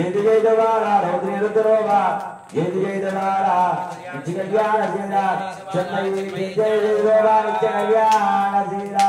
ఏది జయదవారా రౌద్రి నిరుద్రవా ఏది జయదవారా ఇచ్చి కళ్యాణ సీరా చెన్నై జయ జయదవారా నిత్య కళ్యాణ సీరా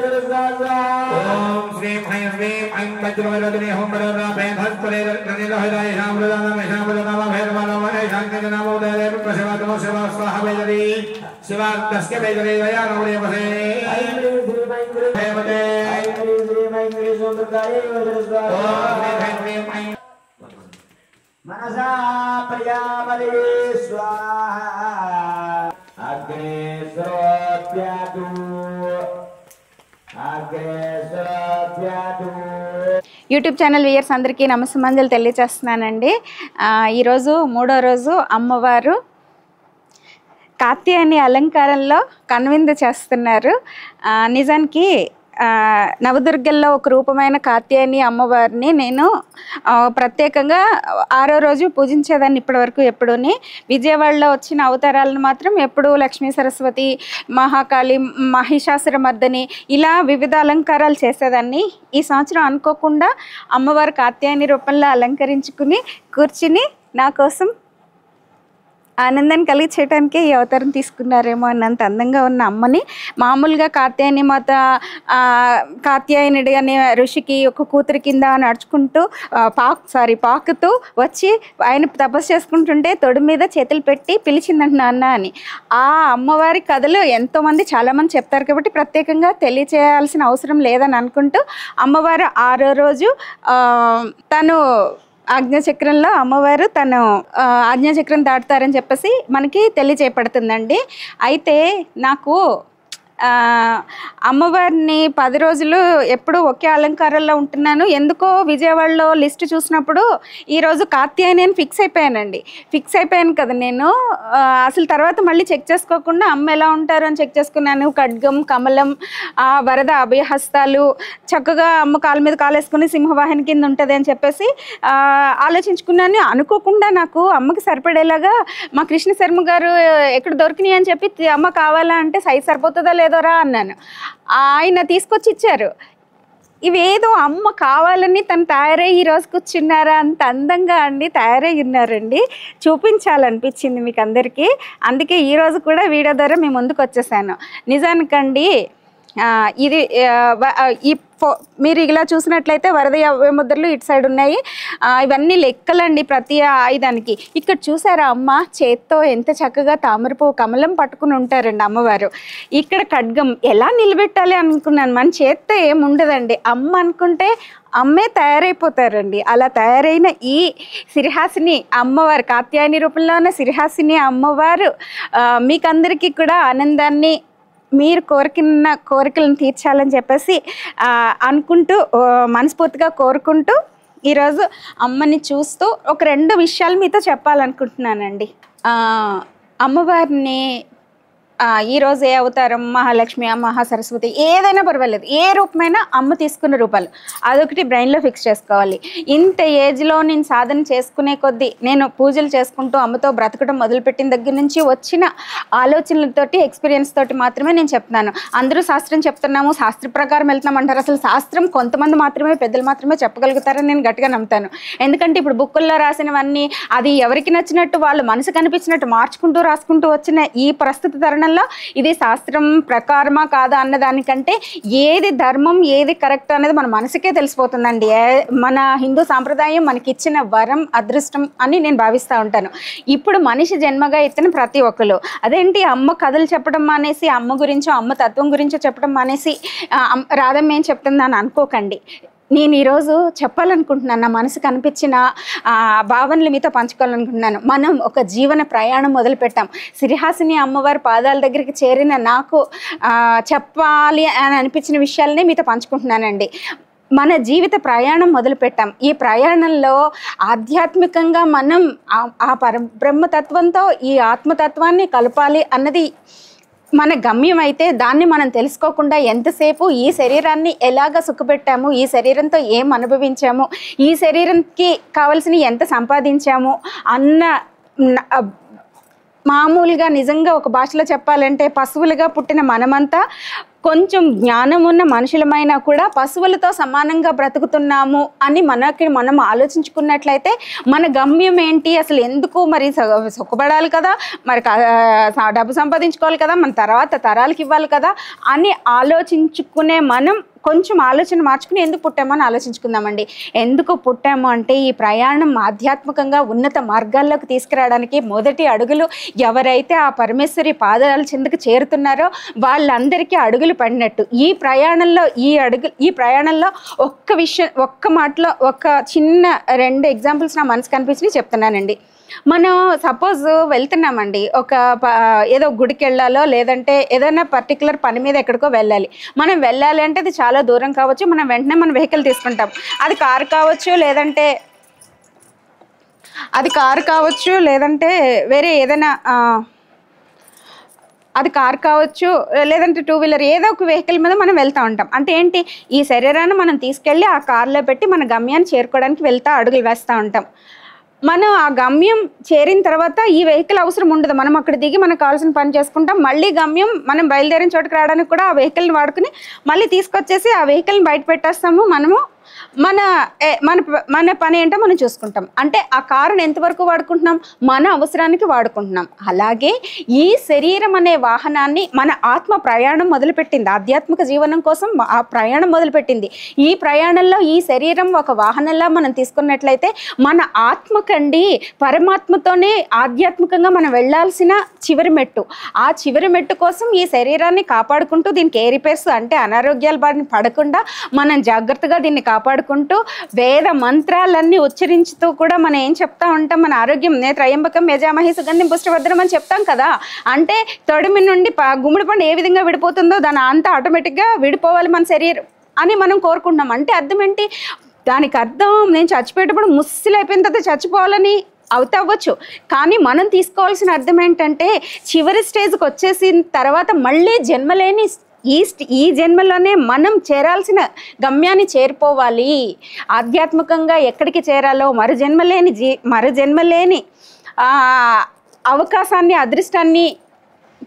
ओम श्री फैं श्रीं ऐं वज्रवरदिने हों वरराभे धस्परे रत्ननिरहराय श्यामृदानाम श्यामृदानाम भैरवानाम ऐशाङ्गजनामोदये प्रसवातमो शिवा स्वाहा वेदरी शिवा तस्य वेदरे दया नौरे वसे देवते मनसा प्रजापदे स्वाहा अग्ने सर्वप्यादु యూట్యూబ్ ఛానల్ వియర్స్ అందరికీ నమస్సమంజలు తెలియచేస్తున్నానండి ఈరోజు మూడో రోజు అమ్మవారు కాత్యాయని అలంకారంలో కనువిందు చేస్తున్నారు నిజానికి నవదుర్గల్లో ఒక రూపమైన కాత్యాయని అమ్మవారిని నేను ప్రత్యేకంగా ఆరో రోజు పూజించేదాన్ని ఇప్పటివరకు ఎప్పుడూని విజయవాడలో వచ్చిన అవతారాలను మాత్రం ఎప్పుడూ లక్ష్మీ సరస్వతి మహాకాళి మర్దని ఇలా వివిధ అలంకారాలు చేసేదాన్ని ఈ సంవత్సరం అనుకోకుండా అమ్మవారి కాత్యాయని రూపంలో అలంకరించుకుని కూర్చుని నా కోసం ఆనందాన్ని కలిగించడానికే ఈ అవతారం తీసుకున్నారేమో అన్నంత అందంగా ఉన్న అమ్మని మామూలుగా కాత్యాయని మాత కార్తీయాయనుడి అనే ఋషికి ఒక కూతురు కింద నడుచుకుంటూ పాక్ సారీ పాకుతూ వచ్చి ఆయన తపస్సు చేసుకుంటుంటే తొడి మీద చేతులు పెట్టి పిలిచిందంట నాన్న అని ఆ అమ్మవారి కథలు ఎంతోమంది చాలామంది చెప్తారు కాబట్టి ప్రత్యేకంగా తెలియచేయాల్సిన అవసరం లేదని అనుకుంటూ అమ్మవారు ఆరో రోజు తను ఆజ్ఞాచక్రంలో అమ్మవారు తను ఆజ్ఞాచక్రం దాటుతారని చెప్పేసి మనకి తెలియచేయబడుతుందండి అయితే నాకు అమ్మవారిని పది రోజులు ఎప్పుడూ ఒకే అలంకారంలో ఉంటున్నాను ఎందుకో విజయవాడలో లిస్ట్ చూసినప్పుడు ఈరోజు నేను ఫిక్స్ అయిపోయానండి ఫిక్స్ అయిపోయాను కదా నేను అసలు తర్వాత మళ్ళీ చెక్ చేసుకోకుండా అమ్మ ఎలా ఉంటారు అని చెక్ చేసుకున్నాను ఖడ్గం కమలం వరద అభయహస్తాలు చక్కగా అమ్మ కాలు మీద కాలేసుకుని సింహవాహిని కింద ఉంటుంది అని చెప్పేసి ఆలోచించుకున్నాను అనుకోకుండా నాకు అమ్మకి సరిపడేలాగా మా కృష్ణ శర్మ గారు ఎక్కడ దొరికినాయి అని చెప్పి అమ్మ కావాలా అంటే సైజ్ సరిపోతుందా లేదా లేదోరా అన్నాను ఆయన తీసుకొచ్చి ఇచ్చారు ఇవేదో అమ్మ కావాలని తను తయారై రోజు కూర్చున్నారా అంత అందంగా అండి తయారై ఉన్నారండి చూపించాలనిపించింది మీకు అందరికీ అందుకే ఈరోజు కూడా వీడియో ద్వారా మీ ముందుకు వచ్చేసాను నిజానికండి ఇది ఈ ఫో మీరు ఇలా చూసినట్లయితే వరద యాభై ముద్రలు ఇటు సైడ్ ఉన్నాయి ఇవన్నీ లెక్కలండి ప్రతి ఆయుధానికి ఇక్కడ చూసారా అమ్మ చేత్తో ఎంత చక్కగా తామరపువ్వు కమలం పట్టుకుని ఉంటారండి అమ్మవారు ఇక్కడ ఖడ్గం ఎలా నిలబెట్టాలి అనుకున్నాను మన చేత్తో ఏముండదండి అమ్మ అనుకుంటే అమ్మే తయారైపోతారండి అలా తయారైన ఈ సిరిహాసిని అమ్మవారు కాత్యాయని రూపంలో ఉన్న సిరిహాసిని అమ్మవారు మీకందరికీ కూడా ఆనందాన్ని మీరు కోరికన్న కోరికలను తీర్చాలని చెప్పేసి అనుకుంటూ మనస్ఫూర్తిగా కోరుకుంటూ ఈరోజు అమ్మని చూస్తూ ఒక రెండు విషయాలు మీతో చెప్పాలనుకుంటున్నానండి అమ్మవారిని ఈ రోజు ఏ అవతారం మహాలక్ష్మి మహా సరస్వతి ఏదైనా పర్వాలేదు ఏ రూపమైనా అమ్మ తీసుకున్న రూపాలు అదొకటి బ్రెయిన్లో ఫిక్స్ చేసుకోవాలి ఇంత ఏజ్లో నేను సాధన చేసుకునే కొద్దీ నేను పూజలు చేసుకుంటూ అమ్మతో బ్రతకడం మొదలుపెట్టిన దగ్గర నుంచి వచ్చిన ఆలోచనలతోటి ఎక్స్పీరియన్స్ తోటి మాత్రమే నేను చెప్తున్నాను అందరూ శాస్త్రం చెప్తున్నాము శాస్త్ర ప్రకారం వెళ్తున్నామంటారు అసలు శాస్త్రం కొంతమంది మాత్రమే పెద్దలు మాత్రమే చెప్పగలుగుతారని నేను గట్టిగా నమ్ముతాను ఎందుకంటే ఇప్పుడు బుక్కుల్లో రాసినవన్నీ అది ఎవరికి నచ్చినట్టు వాళ్ళు మనసు కనిపించినట్టు మార్చుకుంటూ రాసుకుంటూ వచ్చిన ఈ ప్రస్తుత తరుణం విషయంలో ఇది శాస్త్రం ప్రకారమా కాదా అన్నదానికంటే ఏది ధర్మం ఏది కరెక్ట్ అనేది మన మనసుకే తెలిసిపోతుందండి మన హిందూ సాంప్రదాయం మనకిచ్చిన వరం అదృష్టం అని నేను భావిస్తూ ఉంటాను ఇప్పుడు మనిషి జన్మగా ఎత్తిన ప్రతి ఒక్కరు అదేంటి అమ్మ కథలు చెప్పడం మానేసి అమ్మ గురించో అమ్మ తత్వం గురించో చెప్పడం మానేసి రాధమ్మ ఏం చెప్తుంది అని అనుకోకండి నేను ఈరోజు చెప్పాలనుకుంటున్నాను నా మనసు కనిపించిన భావనలు మీతో పంచుకోవాలనుకుంటున్నాను మనం ఒక జీవన ప్రయాణం మొదలుపెట్టాం సిరిహాసిని అమ్మవారి పాదాల దగ్గరికి చేరిన నాకు చెప్పాలి అని అనిపించిన విషయాలనే మీతో పంచుకుంటున్నానండి మన జీవిత ప్రయాణం మొదలుపెట్టాం ఈ ప్రయాణంలో ఆధ్యాత్మికంగా మనం ఆ పరబ్రహ్మతత్వంతో ఈ ఆత్మతత్వాన్ని కలపాలి అన్నది మన గమ్యం అయితే దాన్ని మనం తెలుసుకోకుండా ఎంతసేపు ఈ శరీరాన్ని ఎలాగ సుఖపెట్టాము ఈ శరీరంతో ఏం అనుభవించాము ఈ శరీరంకి కావలసిన ఎంత సంపాదించాము అన్న మామూలుగా నిజంగా ఒక భాషలో చెప్పాలంటే పశువులుగా పుట్టిన మనమంతా కొంచెం జ్ఞానం ఉన్న మనుషులమైనా కూడా పశువులతో సమానంగా బ్రతుకుతున్నాము అని మనకి మనం ఆలోచించుకున్నట్లయితే మన గమ్యం ఏంటి అసలు ఎందుకు మరి సుఖపడాలి కదా మరి డబ్బు సంపాదించుకోవాలి కదా మన తర్వాత తరాలకి ఇవ్వాలి కదా అని ఆలోచించుకునే మనం కొంచెం ఆలోచన మార్చుకుని ఎందుకు పుట్టామో అని ఆలోచించుకుందామండి ఎందుకు పుట్టాము అంటే ఈ ప్రయాణం ఆధ్యాత్మికంగా ఉన్నత మార్గాల్లోకి తీసుకురావడానికి మొదటి అడుగులు ఎవరైతే ఆ పరమేశ్వరి పాదాల చిందకు చేరుతున్నారో వాళ్ళందరికీ అడుగులు పడినట్టు ఈ ప్రయాణంలో ఈ అడుగు ఈ ప్రయాణంలో ఒక్క విషయం ఒక్క మాటలో ఒక చిన్న రెండు ఎగ్జాంపుల్స్ నా మనసు కనిపించినవి చెప్తున్నానండి మనం సపోజ్ వెళ్తున్నామండి ఒక ఏదో గుడికి వెళ్ళాలో లేదంటే ఏదైనా పర్టికులర్ పని మీద ఎక్కడికో వెళ్ళాలి మనం వెళ్ళాలి అంటే అది చాలా దూరం కావచ్చు మనం వెంటనే మనం వెహికల్ తీసుకుంటాం అది కారు కావచ్చు లేదంటే అది కారు కావచ్చు లేదంటే వేరే ఏదైనా అది కార్ కావచ్చు లేదంటే టూ వీలర్ ఏదో ఒక వెహికల్ మీద మనం వెళ్తూ ఉంటాం అంటే ఏంటి ఈ శరీరాన్ని మనం తీసుకెళ్ళి ఆ కార్లో పెట్టి మన గమ్యాన్ని చేరుకోవడానికి వెళ్తా అడుగులు వేస్తూ ఉంటాం మనం ఆ గమ్యం చేరిన తర్వాత ఈ వెహికల్ అవసరం ఉండదు మనం అక్కడ దిగి మనకు కావాల్సిన పని చేసుకుంటాం మళ్ళీ గమ్యం మనం బయలుదేరిన చోటుకు రావడానికి కూడా ఆ వెహికల్ని వాడుకుని మళ్ళీ తీసుకొచ్చేసి ఆ వెహికల్ని బయట పెట్టేస్తాము మనము మన మన మన పని ఏంటో మనం చూసుకుంటాం అంటే ఆ కారును ఎంతవరకు వాడుకుంటున్నాం మన అవసరానికి వాడుకుంటున్నాం అలాగే ఈ శరీరం అనే వాహనాన్ని మన ఆత్మ ప్రయాణం మొదలుపెట్టింది ఆధ్యాత్మిక జీవనం కోసం ఆ ప్రయాణం మొదలుపెట్టింది ఈ ప్రయాణంలో ఈ శరీరం ఒక వాహనంలా మనం తీసుకున్నట్లయితే మన ఆత్మకండి పరమాత్మతోనే ఆధ్యాత్మికంగా మనం వెళ్ళాల్సిన చివరి మెట్టు ఆ చివరి మెట్టు కోసం ఈ శరీరాన్ని కాపాడుకుంటూ దీనికి ఏ రిపేర్స్ అంటే అనారోగ్యాల బారిని పడకుండా మనం జాగ్రత్తగా దీన్ని కాపాడు పాడుకుంటూ వేద మంత్రాలన్నీ ఉచ్చరించుతూ కూడా మనం ఏం చెప్తా ఉంటాం మన ఆరోగ్యం నే త్రయంబకం మేజామహి సుగంధం పుష్టిభద్రం అని చెప్తాం కదా అంటే తొడిమి నుండి గుమ్మడి పండు ఏ విధంగా విడిపోతుందో దాని అంతా ఆటోమేటిక్గా విడిపోవాలి మన శరీరం అని మనం కోరుకుంటున్నాం అంటే అర్థం ఏంటి దానికి అర్థం నేను చచ్చిపోయేటప్పుడు ముస్సిలైపోయిన తర్వాత చచ్చిపోవాలని అవుతవ్వచ్చు కానీ మనం తీసుకోవాల్సిన అర్థం ఏంటంటే చివరి స్టేజ్కి వచ్చేసిన తర్వాత మళ్ళీ జన్మలేని ఈస్ట్ ఈ జన్మలోనే మనం చేరాల్సిన గమ్యాన్ని చేరిపోవాలి ఆధ్యాత్మికంగా ఎక్కడికి చేరాలో మరు జన్మలేని జీ మరు జన్మలేని అవకాశాన్ని అదృష్టాన్ని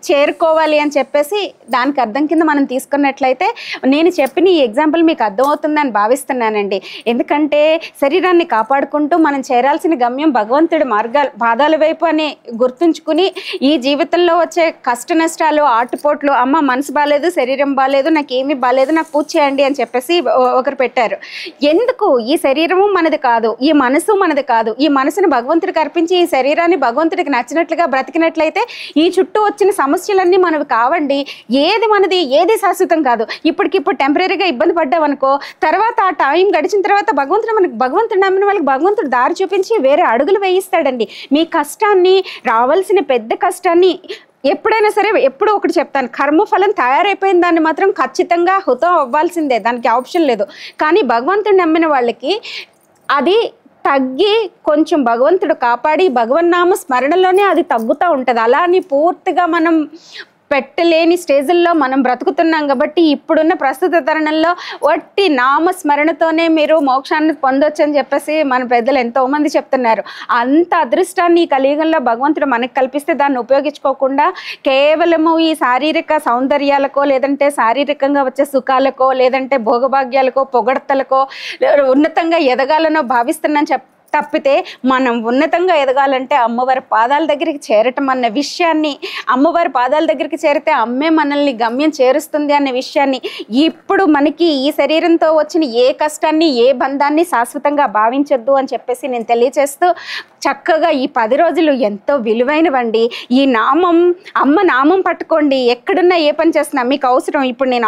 చేరుకోవాలి అని చెప్పేసి దానికి అర్థం కింద మనం తీసుకున్నట్లయితే నేను చెప్పిన ఈ ఎగ్జాంపుల్ మీకు అర్థమవుతుందని భావిస్తున్నానండి ఎందుకంటే శరీరాన్ని కాపాడుకుంటూ మనం చేరాల్సిన గమ్యం భగవంతుడి మార్గాలు పాదాల వైపు అని గుర్తుంచుకుని ఈ జీవితంలో వచ్చే కష్ట నష్టాలు ఆటుపోట్లు అమ్మ మనసు బాగాలేదు శరీరం బాగాలేదు నాకు ఏమీ బాగాలేదు నాకు పూజ చేయండి అని చెప్పేసి ఒకరు పెట్టారు ఎందుకు ఈ శరీరము మనది కాదు ఈ మనసు మనది కాదు ఈ మనసును భగవంతుడికి అర్పించి ఈ శరీరాన్ని భగవంతుడికి నచ్చినట్లుగా బ్రతికినట్లయితే ఈ చుట్టూ వచ్చిన సమ సమస్యలన్నీ మనవి కావండి ఏది మనది ఏది శాశ్వతం కాదు ఇప్పటికిప్పుడు టెంపరీగా ఇబ్బంది పడ్డామనుకో తర్వాత ఆ టైం గడిచిన తర్వాత భగవంతుడు మనకు భగవంతుడు నమ్మిన వాళ్ళకి భగవంతుడు దారి చూపించి వేరే అడుగులు వేయిస్తాడండి మీ కష్టాన్ని రావాల్సిన పెద్ద కష్టాన్ని ఎప్పుడైనా సరే ఎప్పుడూ ఒకటి చెప్తాను కర్మఫలం తయారైపోయిన దాన్ని మాత్రం ఖచ్చితంగా హుతం అవ్వాల్సిందే దానికి ఆప్షన్ లేదు కానీ భగవంతుడు నమ్మిన వాళ్ళకి అది తగ్గి కొంచెం భగవంతుడు కాపాడి భగవన్నామ స్మరణలోనే అది తగ్గుతూ ఉంటుంది అలా అని పూర్తిగా మనం పెట్టలేని స్టేజుల్లో మనం బ్రతుకుతున్నాం కాబట్టి ఇప్పుడున్న ప్రస్తుత తరుణంలో వట్టి నామస్మరణతోనే మీరు మోక్షాన్ని పొందొచ్చు అని చెప్పేసి మన పెద్దలు ఎంతోమంది చెప్తున్నారు అంత అదృష్టాన్ని ఈ కలియుగంలో భగవంతుడు మనకు కల్పిస్తే దాన్ని ఉపయోగించుకోకుండా కేవలము ఈ శారీరక సౌందర్యాలకో లేదంటే శారీరకంగా వచ్చే సుఖాలకో లేదంటే భోగభాగ్యాలకో పొగడతలకో ఉన్నతంగా ఎదగాలనో భావిస్తున్నాను చెప్ తప్పితే మనం ఉన్నతంగా ఎదగాలంటే అమ్మవారి పాదాల దగ్గరికి చేరటం అన్న విషయాన్ని అమ్మవారి పాదాల దగ్గరికి చేరితే అమ్మే మనల్ని గమ్యం చేరుస్తుంది అన్న విషయాన్ని ఇప్పుడు మనకి ఈ శరీరంతో వచ్చిన ఏ కష్టాన్ని ఏ బంధాన్ని శాశ్వతంగా భావించొద్దు అని చెప్పేసి నేను తెలియచేస్తూ చక్కగా ఈ పది రోజులు ఎంతో విలువైనవండి ఈ నామం అమ్మ నామం పట్టుకోండి ఎక్కడున్నా ఏ పని చేస్తున్నా మీకు అవసరం ఇప్పుడు నేను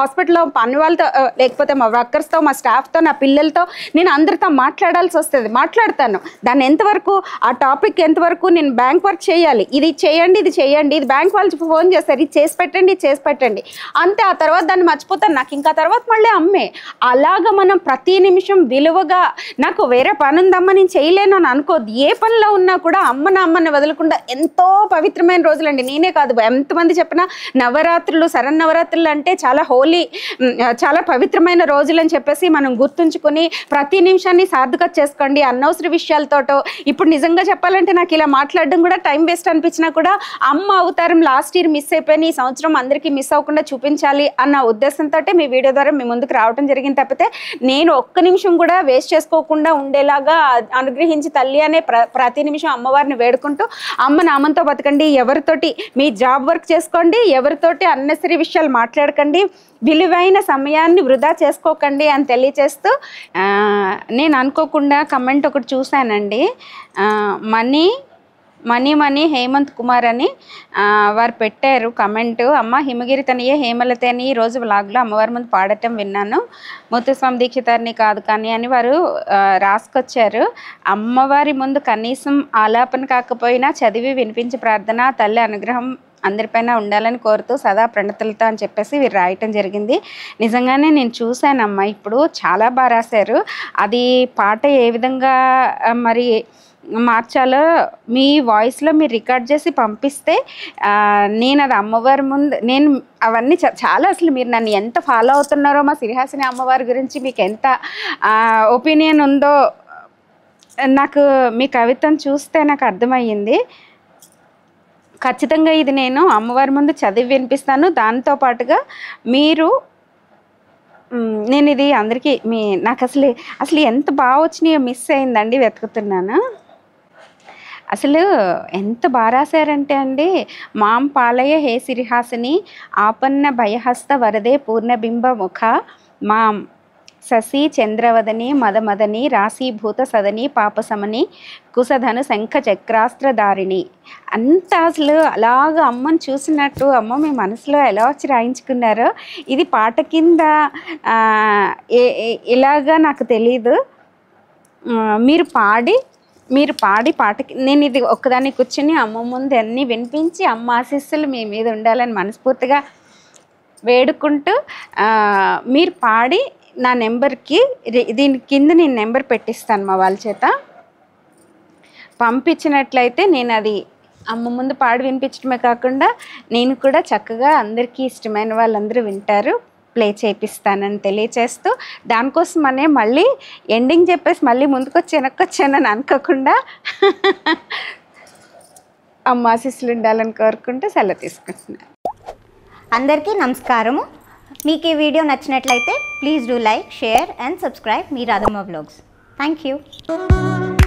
హాస్పిటల్లో పని వాళ్ళతో లేకపోతే మా వర్కర్స్తో మా స్టాఫ్తో నా పిల్లలతో నేను అందరితో మాట్లాడాల్సి వస్తుంది మాట్లాడతాను దాన్ని ఎంతవరకు ఆ టాపిక్ ఎంతవరకు నేను బ్యాంక్ వర్క్ చేయాలి ఇది చేయండి ఇది చేయండి ఇది బ్యాంక్ వాళ్ళు ఫోన్ చేస్తారు ఇది చేసి పెట్టండి చేసి పెట్టండి అంతే ఆ తర్వాత దాన్ని మర్చిపోతాను నాకు ఇంకా తర్వాత మళ్ళీ అమ్మే అలాగ మనం ప్రతి నిమిషం విలువగా నాకు వేరే పని ఉందమ్మా నేను చేయలేను అని అనుకో ఏ పనిలో ఉన్నా కూడా అమ్మ అమ్మని వదలకుండా ఎంతో పవిత్రమైన రోజులండి నేనే కాదు ఎంతమంది చెప్పినా నవరాత్రులు నవరాత్రులు అంటే చాలా హోలీ చాలా పవిత్రమైన రోజులు అని చెప్పేసి మనం గుర్తుంచుకొని ప్రతి నిమిషాన్ని సార్థకత చేసుకోండి అనవసర విషయాలతోటో ఇప్పుడు నిజంగా చెప్పాలంటే నాకు ఇలా మాట్లాడడం కూడా టైం వేస్ట్ అనిపించినా కూడా అమ్మ అవతారం లాస్ట్ ఇయర్ మిస్ అయిపోయిన ఈ సంవత్సరం అందరికీ మిస్ అవ్వకుండా చూపించాలి అన్న ఉద్దేశంతో మీ వీడియో ద్వారా మీ ముందుకు రావడం జరిగింది తప్పితే నేను ఒక్క నిమిషం కూడా వేస్ట్ చేసుకోకుండా ఉండేలాగా అనుగ్రహించి తల్లి నిజంగానే ప్ర ప్రతి నిమిషం అమ్మవారిని వేడుకుంటూ అమ్మ నామంతో బతకండి ఎవరితోటి మీ జాబ్ వర్క్ చేసుకోండి ఎవరితోటి అన్నసరి విషయాలు మాట్లాడకండి విలువైన సమయాన్ని వృధా చేసుకోకండి అని తెలియచేస్తూ నేను అనుకోకుండా కమెంట్ ఒకటి చూశానండి money money money Hemanth Kumar అని వారు పెట్టారు కమెంటు అమ్మ హిమగిరి తనియే హేమలత అని ఈరోజు రోజు వ్లాగ్లో అమ్మవారి ముందు పాడటం విన్నాను ముత్తుస్వామి దీక్షితారిని కాదు కానీ అని వారు రాసుకొచ్చారు అమ్మవారి ముందు కనీసం ఆలాపన కాకపోయినా చదివి వినిపించి ప్రార్థన తల్లి అనుగ్రహం అందరిపైన ఉండాలని కోరుతూ సదా ప్రణతులతో అని చెప్పేసి వీరు రాయటం జరిగింది నిజంగానే నేను చూశానమ్మా ఇప్పుడు చాలా బాగా రాశారు అది పాట ఏ విధంగా మరి మార్చాలో మీ వాయిస్లో మీరు రికార్డ్ చేసి పంపిస్తే నేను అది అమ్మవారి ముందు నేను అవన్నీ చాలా అసలు మీరు నన్ను ఎంత ఫాలో అవుతున్నారో మా సిరిహాసిని అమ్మవారి గురించి మీకు ఎంత ఒపీనియన్ ఉందో నాకు మీ కవితను చూస్తే నాకు అర్థమయ్యింది ఖచ్చితంగా ఇది నేను అమ్మవారి ముందు చదివి వినిపిస్తాను దాంతో పాటుగా మీరు నేను ఇది అందరికీ మీ నాకు అసలు అసలు ఎంత బాగా వచ్చినాయో మిస్ అయిందండి వెతుకుతున్నాను అసలు ఎంత బాగా రాశారంటే అండి మాం పాలయ హే సిరిహాసిని ఆపన్న భయహస్త వరదే పూర్ణబింబ ముఖ మాం శశి చంద్రవదని మదమదని రాశీభూత సదని పాపసమని కుశధను శంఖ చక్రాస్త్రధారిణి అంత అసలు అలాగ అమ్మను చూసినట్టు అమ్మ మీ మనసులో ఎలా వచ్చి రాయించుకున్నారో ఇది పాట కింద ఇలాగా నాకు తెలీదు మీరు పాడి మీరు పాడి పాటకి నేను ఇది ఒక్కదాన్ని కూర్చుని అమ్మ ముందు అన్నీ వినిపించి అమ్మ ఆశీస్సులు మీ మీద ఉండాలని మనస్ఫూర్తిగా వేడుకుంటూ మీరు పాడి నా నెంబర్కి దీని కింద నేను నెంబర్ పెట్టిస్తాను మా వాళ్ళ చేత పంపించినట్లయితే నేను అది అమ్మ ముందు పాడి వినిపించడమే కాకుండా నేను కూడా చక్కగా అందరికీ ఇష్టమైన వాళ్ళందరూ వింటారు ప్లే చేపిస్తానని తెలియచేస్తూ దానికోసం అనే మళ్ళీ ఎండింగ్ చెప్పేసి మళ్ళీ ముందుకొచ్చి వెనక్కొచ్చానని అనుకోకుండా అమ్మ ఆశీస్సులు ఉండాలని కోరుకుంటూ సెలవు తీసుకుంటున్నాను అందరికీ నమస్కారము మీకు ఈ వీడియో నచ్చినట్లయితే please do like share and subscribe మీ రాధమ్మ బ్లాగ్స్ థ్యాంక్ యూ